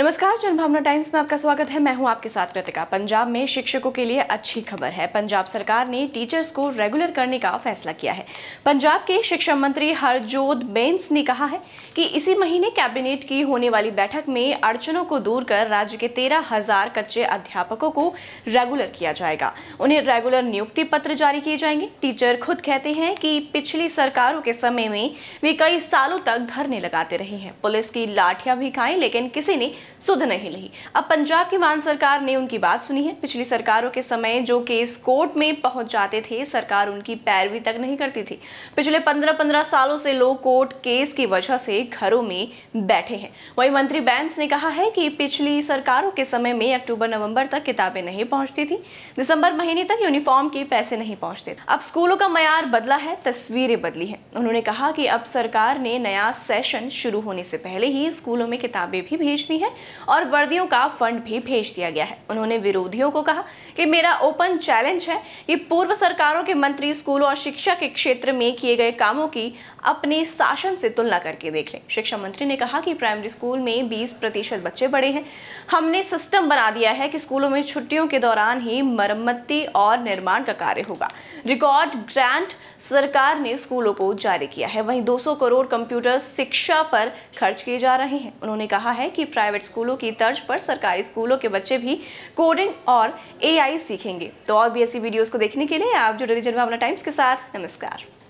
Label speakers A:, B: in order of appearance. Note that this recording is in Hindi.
A: नमस्कार जनभावना टाइम्स में आपका स्वागत है मैं हूं आपके साथ कृतिका पंजाब में शिक्षकों के लिए अच्छी खबर है पंजाब सरकार ने टीचर्स को रेगुलर करने का फैसला किया है पंजाब के शिक्षा मंत्री हरजोत बेंस ने कहा है कि इसी महीने कैबिनेट की होने वाली बैठक में अड़चनों को दूर कर राज्य के तेरह हजार कच्चे अध्यापकों को रेगुलर किया जाएगा उन्हें रेगुलर नियुक्ति पत्र जारी किए जाएंगे टीचर खुद कहते हैं कि पिछली सरकारों के समय में वे कई सालों तक धरने लगाते रहे हैं पुलिस की लाठियां भी खाएं लेकिन किसी ने सुध नहीं ली अब पंजाब की मान सरकार ने उनकी बात सुनी है पिछली सरकारों के समय जो केस कोर्ट में पहुंच जाते थे सरकार उनकी पैरवी तक नहीं करती थी पिछले पंद्रह पंद्रह सालों से लोग कोर्ट केस की वजह से घरों में बैठे हैं वहीं मंत्री बैंस ने कहा है कि पिछली सरकारों के समय में अक्टूबर नवंबर तक किताबें नहीं पहुंचती थी दिसंबर महीने तक यूनिफॉर्म के पैसे नहीं पहुंचते अब स्कूलों का मैार बदला है तस्वीरें बदली हैं उन्होंने कहा कि अब सरकार ने नया सेशन शुरू होने से पहले ही स्कूलों में किताबें भी भेज दी हैं और वर्दियों का फंड भी भेज दिया गया है उन्होंने विरोधियों को कहा कि मेरा ओपन चैलेंज है कि पूर्व सरकारों के मंत्री स्कूलों और शिक्षा के क्षेत्र में किए गए कामों की अपने शासन से तुलना करके देख लें शिक्षा मंत्री ने कहा कि प्राइमरी स्कूल में बीस प्रतिशत बच्चे बड़े हैं हमने सिस्टम बना दिया है कि स्कूलों में छुट्टियों के दौरान ही मरम्मती और निर्माण का कार्य होगा रिकॉर्ड ग्रांट सरकार ने स्कूलों को जारी किया है वहीं 200 करोड़ कंप्यूटर शिक्षा पर खर्च किए जा रहे हैं उन्होंने कहा है कि प्राइवेट स्कूलों की तर्ज पर सरकारी स्कूलों के बच्चे भी कोडिंग और एआई सीखेंगे तो और भी ऐसी वीडियोज़ को देखने के लिए आप जुड़े रहिए भावना टाइम्स के साथ नमस्कार